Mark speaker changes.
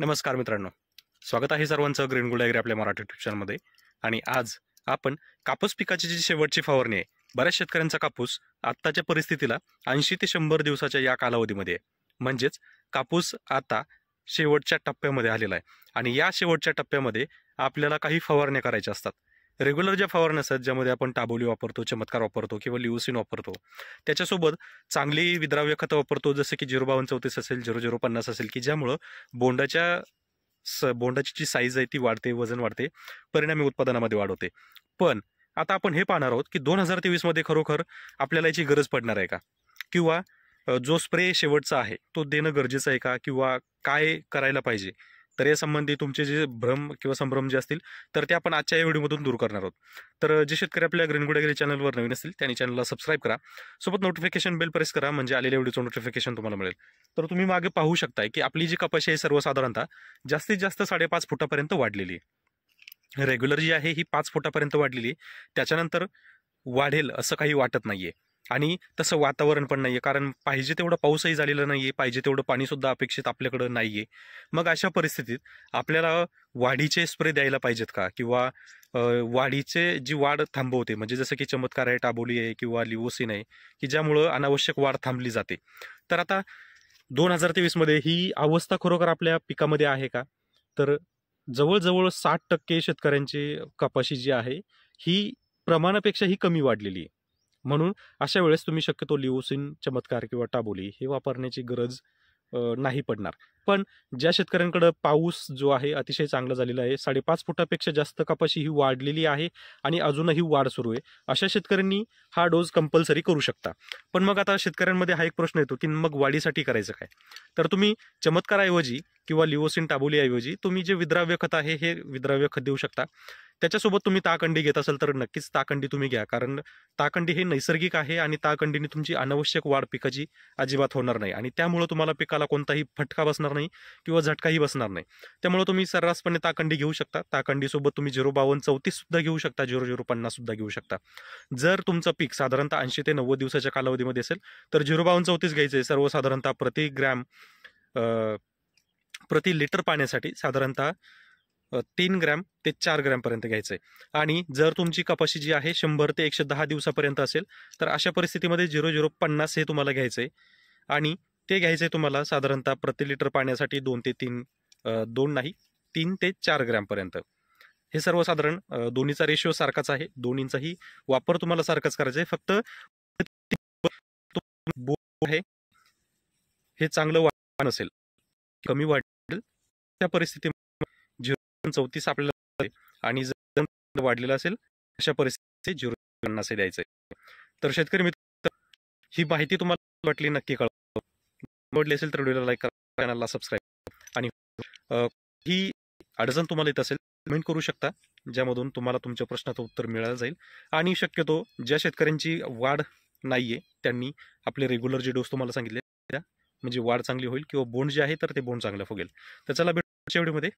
Speaker 1: नमस्कार मित्रांनो स्वागत आहे सर्वांचं ग्रीन गुड डायग्री आपल्या मराठी ट्यूब चॅनलमध्ये आणि आज आपण कापूस पिकाची जी शेवटची फवारणी आहे बऱ्याच शेतकऱ्यांचा कापूस आत्ताच्या परिस्थितीला ऐंशी ते शंभर दिवसाच्या या कालावधीमध्ये आहे म्हणजेच कापूस आता शेवटच्या टप्प्यामध्ये आलेला आहे आणि या शेवटच्या टप्प्यामध्ये आपल्याला काही फवारण्या करायच्या असतात रेग्युलर ज्या फवारण्या असतात ज्यामध्ये आपण टाबोली वापरतो चमत्कार वापरतो किंवा लिओसिन वापरतो त्याच्यासोबत चांगली विद्राव्य खतं वापरतो जसं की झिरो बावन चौतीस असेल झिरो झिरो पन्नास असेल की ज्यामुळं बोंडाच्या स बोंडाची जी साईज आहे ती वाढते वजन वाढते परिणामी उत्पादनामध्ये वाढ होते पण आता आपण हे पाहणार आहोत की दोन हजार तेवीसमध्ये खरोखर आपल्याला याची गरज पडणार आहे का किंवा जो स्प्रे शेवटचा आहे तो देणं गरजेचं आहे का किंवा काय करायला पाहिजे तर संबंधी तुमचे जे भ्रम किंवा संभ्रम जे असतील तर ते आपण आजच्या या व्हिडिओमधून दूर करणार आहोत तर जे शेतकरी आपल्या ग्रीन गुडेगिरी चॅनलवर नवीन असतील त्यांनी चॅनलला सबस्क्राईब करा सोबत नोटिफिकेशन बेल प्रेस करा म्हणजे आलेल्या व्हिडिओचं नोटिफिकेशन तुम्हाला मिळेल तर तुम्ही मागे पाहू शकताय की आपली जी कपाशी आहे सर्वसाधारणतः जास्तीत जास्त साडेपाच फुटापर्यंत वाढलेली आहे रेग्युलर जी आहे ही पाच फुटापर्यंत वाढलेली त्याच्यानंतर वाढेल असं काही वाटत नाहीये आणि तसं वातावरण पण नाही आहे कारण पाहिजे तेवढा पाऊसही झालेला नाही आहे पाहिजे तेवढं पाणीसुद्धा अपेक्षित आपल्याकडं नाही आहे मग अशा परिस्थितीत आपल्याला वाढीचे स्प्रे द्यायला पाहिजेत का किंवा वाढीचे जी वाढ थांबवते म्हणजे जसं की चमत्कार आहे टाबोली आहे किंवा लिओसिन आहे की ज्यामुळं अनावश्यक वाढ थांबली जाते तर आता दोन हजार तेवीसमध्ये ही अवस्था खरोखर आपल्या पिकामध्ये आहे का तर जवळजवळ साठ टक्के शेतकऱ्यांची कपाशी जी आहे ही प्रमाणापेक्षा ही कमी वाढलेली आहे म्हणून अशा वेळेस तुम्ही शक्यतो लिओसिन चमत्कार किंवा टाबोली हे वापरण्याची गरज नाही पडणार पण ज्या शेतकऱ्यांकडं पाऊस जो आहे अतिशय चांगला झालेला आहे साडेपाच फुटापेक्षा जास्त कपाशी ही वाढलेली आहे आणि अजूनही वाढ सुरू आहे अशा शेतकऱ्यांनी हा डोस कंपल्सरी करू शकता पण मग आता शेतकऱ्यांमध्ये हा एक प्रश्न येतो की मग वाढीसाठी करायचं काय तर तुम्ही चमत्काराऐवजी किंवा लिओसिन टाबुलीऐवजी तुम्ही जे विद्राव्य खत आहे हे विद्राव्य खत देऊ शकता त्याच्यासोबत तुम्ही ताकंडी घेत असाल तर नक्कीच ताकंडी तुम्ही घ्या कारण ताकंडी हे नैसर्गिक आहे आणि ताकंडीने तुमची अनावश्यक वाढ पिकाची अजिबात होणार नाही आणि त्यामुळे तुम्हाला पिकाला कोणताही फटका बसणार नाही किंवा झटकाही बसणार नाही त्यामुळे तुम्ही सर्रासपणे ताकंडी घेऊ शकता ताकंडीसोबत तुम्ही झिरो बावन्न चौतीस सुद्धा घेऊ शकता झिरो झिरो पन्नाससुद्धा सुद्धा घेऊ शकता जर तुमचं पीक साधारणतः ऐंशी ते नव्वद दिवसाच्या कालावधीमध्ये असेल तर झिरो बावन्न चौतीस घ्यायचे सर्वसाधारणतः प्रति ग्रॅम प्रति लिटर पाण्यासाठी साधारणतः तीन ग्रॅम ते चार ग्रॅमपर्यंत घ्यायचं आहे आणि जर तुमची कपाशी जी आहे शंभर ते एकशे दहा दिवसापर्यंत असेल तर अशा परिस्थितीमध्ये झिरो झिरो पन्नास हे तुम्हाला घ्यायचं आहे आणि ते घ्यायचं आहे तुम्हाला साधारणतः प्रति लिटर पाण्यासाठी दोन ते तीन दोन नाही तीन ते चार ग्रॅमपर्यंत हे सर्वसाधारण दोन्हीचा रेशिओ सारखाच आहे दोन्हींचाही वापर तुम्हाला सारखाच करायचा आहे फक्त आहे हे चांगलं वाढ असेल कमी वाढ त्या परिस्थितीमध्ये झिरो चौतीस आपल्याला आणि जर वाढलेला असेल अशा परिस्थितीत झिरो पन्नास द्यायचं तर शेतकरी मित्र ही माहिती तुम्हाला वाटली नक्की कळवा असेल तर व्हिडिओला लाईक करा चॅनलला सबस्क्राईब आणि ही अडचण तुम्हाला येत असेल कमेंट करू शकता ज्यामधून तुम्हाला तुमच्या प्रश्नाचं उत्तर मिळालं जाईल आणि शक्यतो ज्या शेतकऱ्यांची वाढ नाहीये त्यांनी आपले रेग्युलर जे डोस तुम्हाला सांगितले म्हणजे वाढ चांगली होईल किंवा बोंड जे आहे तर ते बोंड चांगलं फुगेल तर चला शेवटीमध्ये